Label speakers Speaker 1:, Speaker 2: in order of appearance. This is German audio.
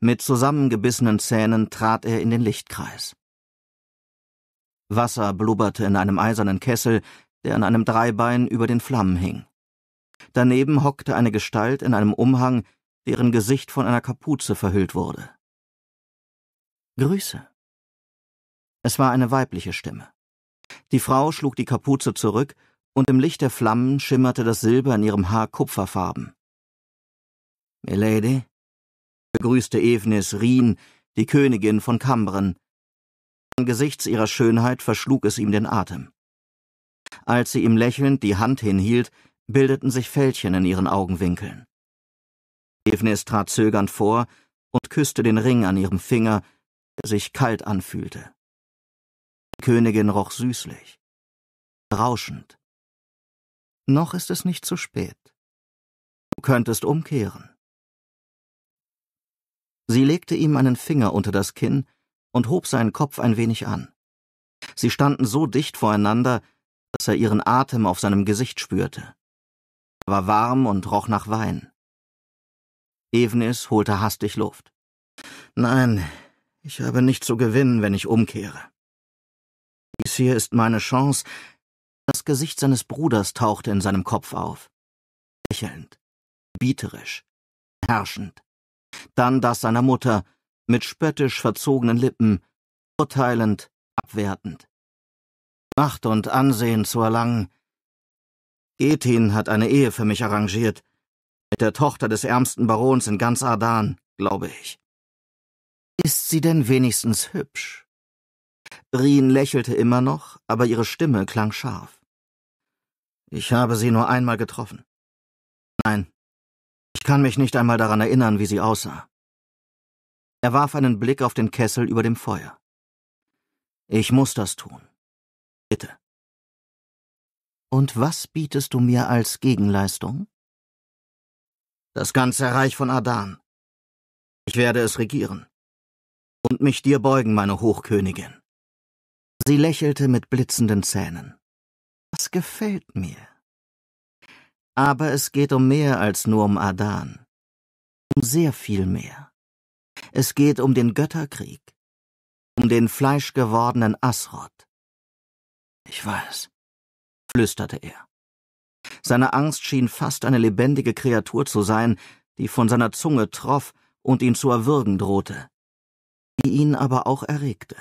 Speaker 1: Mit zusammengebissenen Zähnen trat er in den Lichtkreis. Wasser blubberte in einem eisernen Kessel, der an einem Dreibein über den Flammen hing. Daneben hockte eine Gestalt in einem Umhang, deren Gesicht von einer Kapuze verhüllt wurde. Grüße. Es war eine weibliche Stimme. Die Frau schlug die Kapuze zurück, und im Licht der Flammen schimmerte das Silber in ihrem Haar kupferfarben. Milady, begrüßte Evnis Rien, die Königin von Cambren. Angesichts ihrer Schönheit verschlug es ihm den Atem. Als sie ihm lächelnd die Hand hinhielt, bildeten sich Fältchen in ihren Augenwinkeln. Evnis trat zögernd vor und küsste den Ring an ihrem Finger, der sich kalt anfühlte. Die Königin roch süßlich, rauschend. Noch ist es nicht zu spät. Du könntest umkehren. Sie legte ihm einen Finger unter das Kinn und hob seinen Kopf ein wenig an. Sie standen so dicht voreinander, dass er ihren Atem auf seinem Gesicht spürte. Er war warm und roch nach Wein. Evnis holte hastig Luft. Nein, ich habe nicht zu gewinnen, wenn ich umkehre. Dies hier ist meine Chance. Das Gesicht seines Bruders tauchte in seinem Kopf auf. Lächelnd, bieterisch, herrschend dann das seiner Mutter, mit spöttisch verzogenen Lippen, urteilend, abwertend. Macht und Ansehen zu erlangen. Etin hat eine Ehe für mich arrangiert, mit der Tochter des ärmsten Barons in ganz Ardan, glaube ich. Ist sie denn wenigstens hübsch? Rien lächelte immer noch, aber ihre Stimme klang scharf. Ich habe sie nur einmal getroffen. Nein, ich kann mich nicht einmal daran erinnern, wie sie aussah. Er warf einen Blick auf den Kessel über dem Feuer. Ich muss das tun. Bitte. Und was bietest du mir als Gegenleistung? Das ganze Reich von Adan. Ich werde es regieren. Und mich dir beugen, meine Hochkönigin. Sie lächelte mit blitzenden Zähnen. Das gefällt mir. Aber es geht um mehr als nur um Adan. Um sehr viel mehr. Es geht um den Götterkrieg. Um den fleischgewordenen Asroth. Ich weiß, flüsterte er. Seine Angst schien fast eine lebendige Kreatur zu sein, die von seiner Zunge troff und ihn zu erwürgen drohte, die ihn aber auch erregte.